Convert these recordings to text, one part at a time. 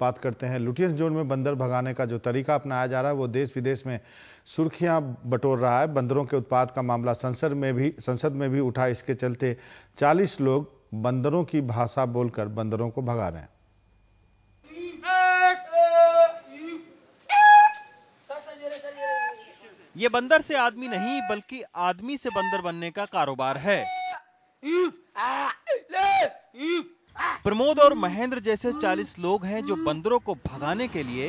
बात करते हैं लुटियंस जोन में बंदर भगाने का जो तरीका अपनाया जा रहा है वो देश विदेश में सुर्खियां बटोर रहा है बंदरों के उत्पाद का मामला संसद में भी संसद में भी उठा इसके चलते 40 लोग बंदरों की भाषा बोलकर बंदरों को भगा रहे हैं ये बंदर से आदमी नहीं बल्कि आदमी से बंदर बनने का कारोबार है प्रमोद और महेंद्र जैसे 40 लोग हैं जो बंदरों को भगाने के लिए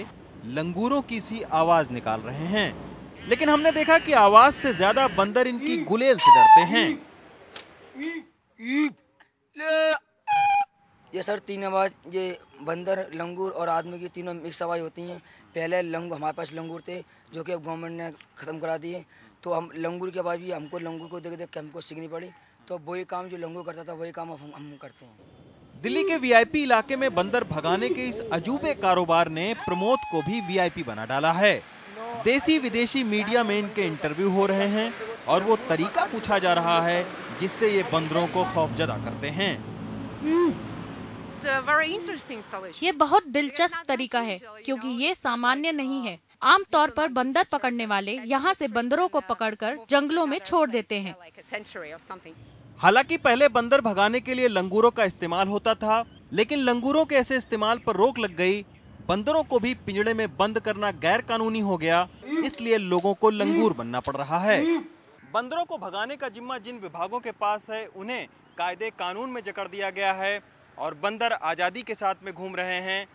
लंगूरों की सी आवाज निकाल रहे हैं लेकिन हमने देखा कि आवाज से ज्यादा बंदर इनकी गुलेल से डरते हैं ये सर तीन आवाज ये बंदर लंगूर और आदमी की तीनों मिक्स आवाज होती हैं पहले लंग हमारे पास लंगूर थे जो कि अब गवर्नमेंट ने ख़त्म करा दिए तो हम लंगूर के बाद भी हमको लंगूर को देख देख के हमको सीखनी पड़ी तो वही काम जो लंगूर करता था वही काम अब हम, हम करते हैं दिल्ली के वीआईपी इलाके में बंदर भगाने के इस अजूबे कारोबार ने प्रमोद को भी वीआईपी बना डाला है देसी विदेशी मीडिया में इनके इंटरव्यू हो रहे हैं और वो तरीका पूछा जा रहा है जिससे ये बंदरों को खौफजदा करते हैं हम्म। ये बहुत दिलचस्प तरीका है क्योंकि ये सामान्य नहीं है आमतौर पर बंदर पकड़ने वाले यहाँ से बंदरों को पकड़कर जंगलों में छोड़ देते हैं हालांकि पहले बंदर भगाने के लिए लंगूरों का इस्तेमाल होता था लेकिन लंगूरों के ऐसे इस्तेमाल पर रोक लग गई बंदरों को भी पिंजड़े में बंद करना गैर कानूनी हो गया इसलिए लोगों को लंगूर बनना पड़ रहा है बंदरों को भगाने का जिम्मा जिन विभागों के पास है उन्हें कायदे कानून में जकड़ दिया गया है और बंदर आज़ादी के साथ में घूम रहे हैं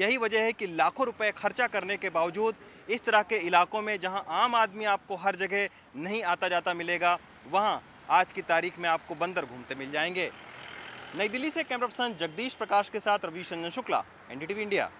यही वजह है कि लाखों रुपए खर्चा करने के बावजूद इस तरह के इलाकों में जहां आम आदमी आपको हर जगह नहीं आता जाता मिलेगा वहां आज की तारीख में आपको बंदर घूमते मिल जाएंगे नई दिल्ली से कैमरा पर्सन जगदीश प्रकाश के साथ रविशंजन शुक्ला एनडीटीवी इंडिया